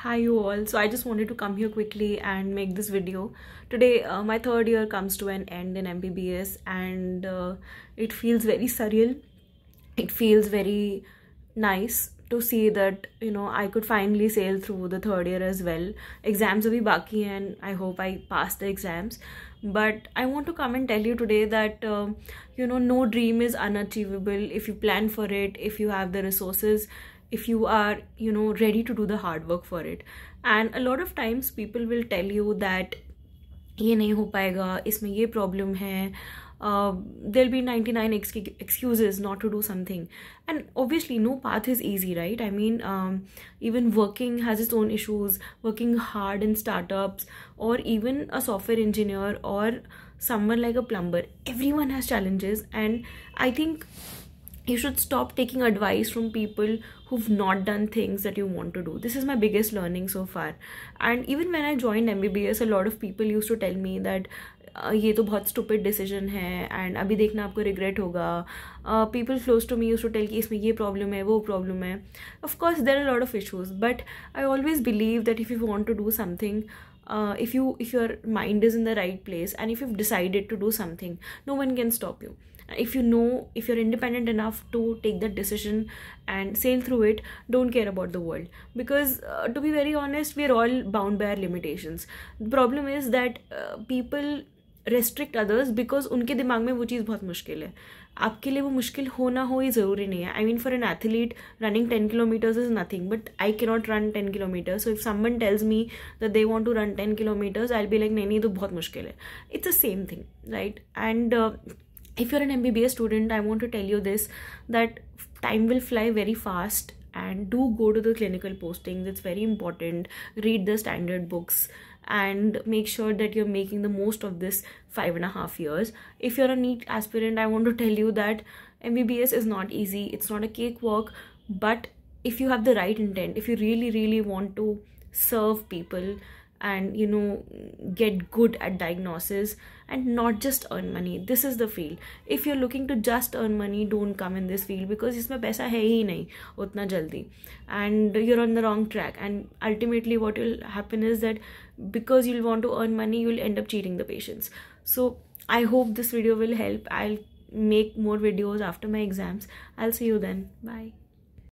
hi you all so i just wanted to come here quickly and make this video today uh, my third year comes to an end in mbbs and uh, it feels very surreal it feels very nice to see that you know i could finally sail through the third year as well exams be baki and i hope i pass the exams but i want to come and tell you today that uh, you know no dream is unachievable if you plan for it if you have the resources if you are you know ready to do the hard work for it and a lot of times people will tell you that ये नहीं हो पाएगा इसमें ये problem है uh, there'll be 99 ex excuses not to do something and obviously no path is easy right i mean um, even working has its own issues working hard in startups or even a software engineer or someone like a plumber everyone has challenges and i think you should stop taking advice from people who've not done things that you want to do. This is my biggest learning so far. And even when I joined MBBS, a lot of people used to tell me that ये तो बहुत stupid decision है and अभी देखना आपको regret होगा people close to me use to tell कि इसमें ये problem है वो course, है are a lot of issues, but I always believe that if you want to do something, uh, if you if your mind is in the right place and if you've decided to do something no one can stop you if you know if you're independent enough to take that decision and sail through it don't care about the world because uh, to be very honest we're all bound by our limitations the problem is that uh, people restrict others because उनके दिमाग में वो चीज़ बहुत मुश्किल है आपके लिए वो मुश्किल हो ना हो ये ज़रूरी नहीं है I mean for an athlete running ten kilometres is nothing but I can not run ten kilometres so if someone tells me that they want to run ten kilometres I be like नहीं नहीं तो बहुत मुश्किल है it's a same thing right and if you're an mbbs student i want to tell you this that time will fly very fast and do go to the clinical postings it's very important read the standard books and make sure that you're making the most of this five and a half years if you're a neat aspirant i want to tell you that mbbs is not easy it's not a cakewalk but if you have the right intent if you really really want to serve people and you know get good at diagnosis and not just earn money this is the field if you're looking to just earn money don't come in this field because isme paisa hai hi nahi utna jaldi and you're on the wrong track and ultimately what will happen is that because you'll want to earn money you'll end up cheating the patients so i hope this video will help i'll make more videos after my exams i'll see you then bye